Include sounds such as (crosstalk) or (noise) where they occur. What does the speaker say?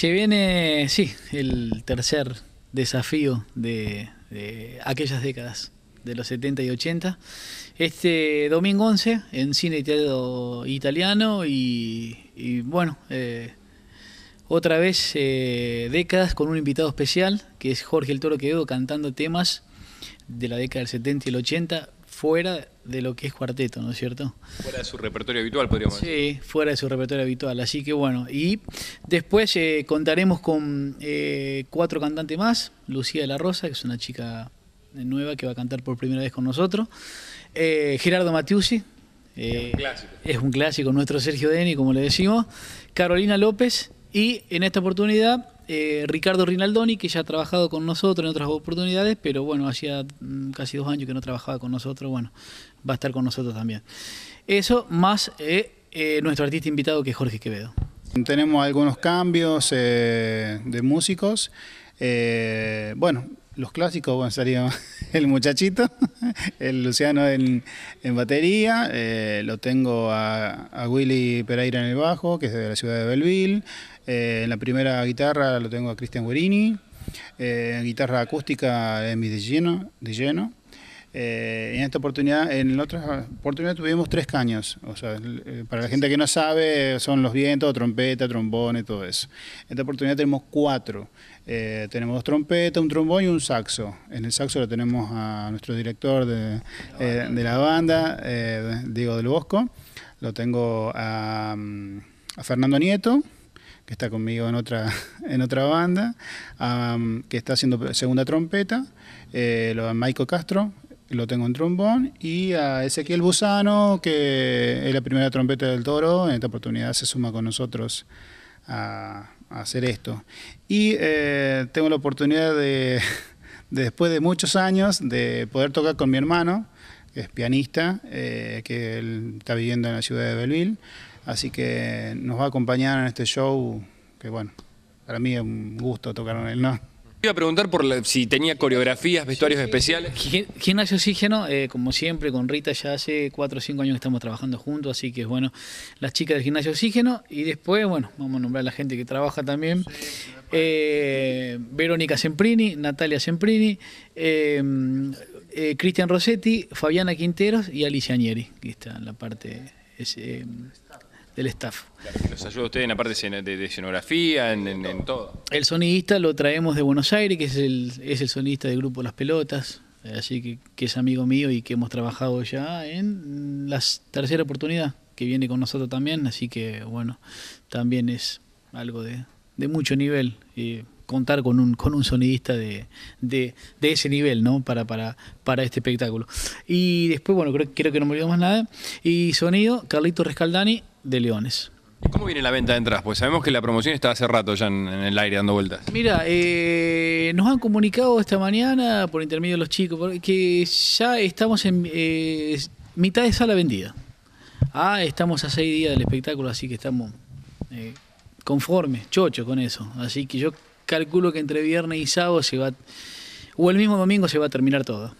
Se viene, sí, el tercer desafío de, aquellas décadas, de los 70 y 80. Este domingo 11 en cine teatro italiano y, bueno, eh, otra vez eh, décadas con un invitado especial que es Jorge el Toro Quevedo cantando temas de la década del 70 y el 80 fuera de lo que es cuarteto, ¿no es cierto? Fuera de su repertorio habitual, podríamos decir. Sí, fuera de su repertorio habitual. Así que bueno, y después eh, contaremos con eh, cuatro cantantes más. Lucía de la Rosa, que es una chica eh, nueva que va a cantar por primera vez con nosotros. Gerardo Matiusi. es un clásico. Es un clásico, nuestro Sergio Deni, como le decimos. Carolina López. Y en esta oportunidad eh, Ricardo Rinaldoni, que ya ha trabajado con nosotros en otras oportunidades, pero bueno, hacía mm, casi dos años que no trabajaba con nosotros, bueno, va a estar con nosotros también. Eso más eh, eh, nuestro artista invitado que es Jorge Quevedo. Tenemos algunos cambios de músicos. bueno, los clásicos, bueno, (laughs) el muchachito, el Luciano en, batería, eh, lo tengo a, Willy Pereira en el bajo, que es de la ciudad de Belleville, eh, en la primera guitarra lo tengo a Cristian Guerini, eh, en guitarra acústica en mi de lleno, de lleno. Eh, en esta oportunidad, en la otra oportunidad tuvimos tres caños. O sea, eh, para la gente que no sabe, son los vientos, trompeta, trombón y todo eso. En esta oportunidad tenemos cuatro. Eh, tenemos dos trompetas, un trombón y un saxo. En el saxo lo tenemos a nuestro director de, la banda, Diego del Bosco. Lo tengo a, Fernando Nieto que está conmigo en otra, (laughs) en otra banda, que está haciendo segunda trompeta, lo da Maico Castro, lo tengo en trombón, y a Ezequiel Busano, que es la primera trompeta del toro, en esta oportunidad se suma con nosotros a, hacer esto. Y eh, tengo la oportunidad (laughs) de, después de muchos años, de poder tocar con mi hermano, que es pianista, eh, que él está viviendo en la ciudad de Belleville, así que nos va a acompañar en este show, que bueno, para mí es un gusto tocar con él, ¿no? Iba a preguntar por si tenía coreografías, vestuarios especiales. Gimnasio Oxígeno, eh, como siempre, con Rita ya hace 4 o 5 años que estamos trabajando juntos, así que bueno, las chicas del Gimnasio Oxígeno y después, bueno, vamos a nombrar a la gente que trabaja también. Eh, Verónica Semprini, Natalia Semprini, em, eh, Cristian Rossetti, Fabiana Quinteros y Alicia Nieri. que está en la parte... Em, del staff. Los ayuda usted en la parte de, escenografía, en, en, todo? El sonidista lo traemos de Buenos Aires, que es el, es el sonidista del grupo Las Pelotas, eh, así que, que es amigo mío y que hemos trabajado ya en la tercera oportunidad, que viene con nosotros también, así que bueno, también es algo de, de mucho nivel. Y, eh, contar con un, con un sonidista de, de, de ese nivel, ¿no? Para, para, para este espectáculo. Y después, bueno, creo, creo que no me olvido más nada. Y sonido, Carlito Rescaldani, de Leones. ¿Cómo viene la venta de entradas? Pues sabemos que la promoción está hace rato ya en, el aire dando vueltas. Mira, eh, nos han comunicado esta mañana, por intermedio de los chicos, que ya estamos en eh, mitad de sala vendida. Ah, estamos a seis días del espectáculo, así que estamos eh, conformes, chocho con eso. Así que yo calculo que entre viernes y sábado se va, o el mismo domingo se va a terminar todo.